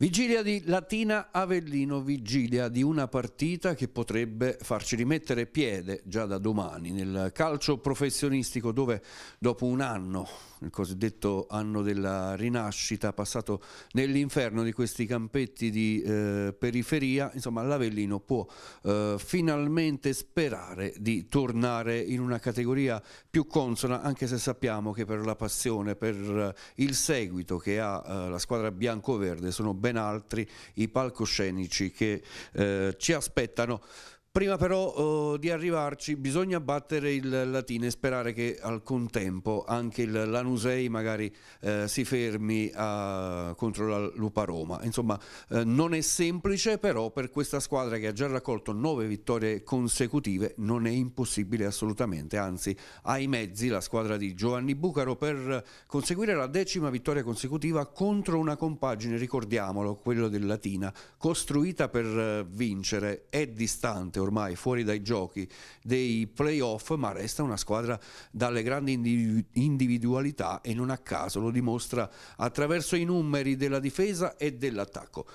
Vigilia di Latina Avellino, vigilia di una partita che potrebbe farci rimettere piede già da domani nel calcio professionistico dove dopo un anno, il cosiddetto anno della rinascita, passato nell'inferno di questi campetti di eh, periferia, insomma l'Avellino può eh, finalmente sperare di tornare in una categoria più consona, anche se sappiamo che per la passione, per il seguito che ha eh, la squadra bianco-verde sono ben ben altri i palcoscenici che eh, ci aspettano. Prima però uh, di arrivarci bisogna battere il Latina e sperare che al contempo anche il Lanusei magari uh, si fermi a, contro la Lupa Roma. Insomma uh, non è semplice però per questa squadra che ha già raccolto nove vittorie consecutive non è impossibile assolutamente, anzi ha i mezzi la squadra di Giovanni Bucaro per conseguire la decima vittoria consecutiva contro una compagine, ricordiamolo, quella del Latina, costruita per eh, vincere, è distante ormai fuori dai giochi dei playoff, ma resta una squadra dalle grandi individualità e non a caso lo dimostra attraverso i numeri della difesa e dell'attacco.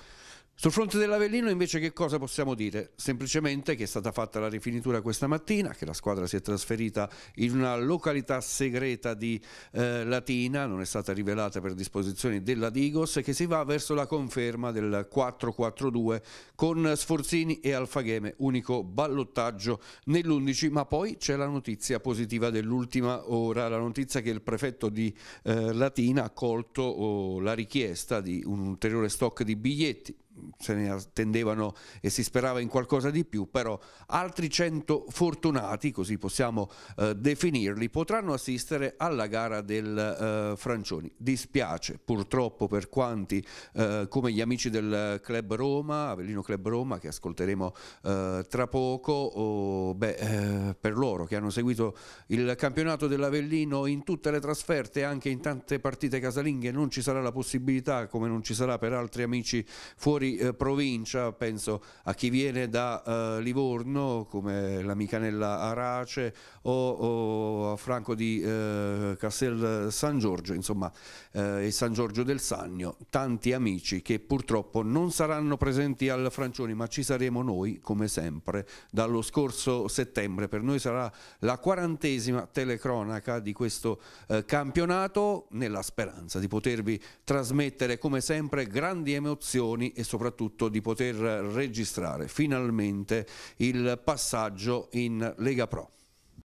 Sul fronte dell'Avellino invece che cosa possiamo dire? Semplicemente che è stata fatta la rifinitura questa mattina, che la squadra si è trasferita in una località segreta di eh, Latina, non è stata rivelata per disposizione della Digos, e che si va verso la conferma del 4-4-2 con Sforzini e Alfageme, unico ballottaggio nell'11, ma poi c'è la notizia positiva dell'ultima ora, la notizia che il prefetto di eh, Latina ha accolto oh, la richiesta di un ulteriore stock di biglietti se ne attendevano e si sperava in qualcosa di più, però altri 100 fortunati, così possiamo eh, definirli, potranno assistere alla gara del eh, Francioni. Dispiace purtroppo per quanti eh, come gli amici del Club Roma, Avellino Club Roma che ascolteremo eh, tra poco, oh, beh, eh, per loro che hanno seguito il campionato dell'Avellino in tutte le trasferte, anche in tante partite casalinghe, non ci sarà la possibilità, come non ci sarà per altri amici fuori fuori eh, provincia, penso a chi viene da eh, Livorno come la Micanella Arace o, o a Franco di eh, Castel San Giorgio, insomma, eh, e San Giorgio del Sannio, tanti amici che purtroppo non saranno presenti al Francioni, ma ci saremo noi come sempre dallo scorso settembre. Per noi sarà la quarantesima telecronaca di questo eh, campionato nella speranza di potervi trasmettere come sempre grandi emozioni e soprattutto soprattutto di poter registrare finalmente il passaggio in Lega Pro.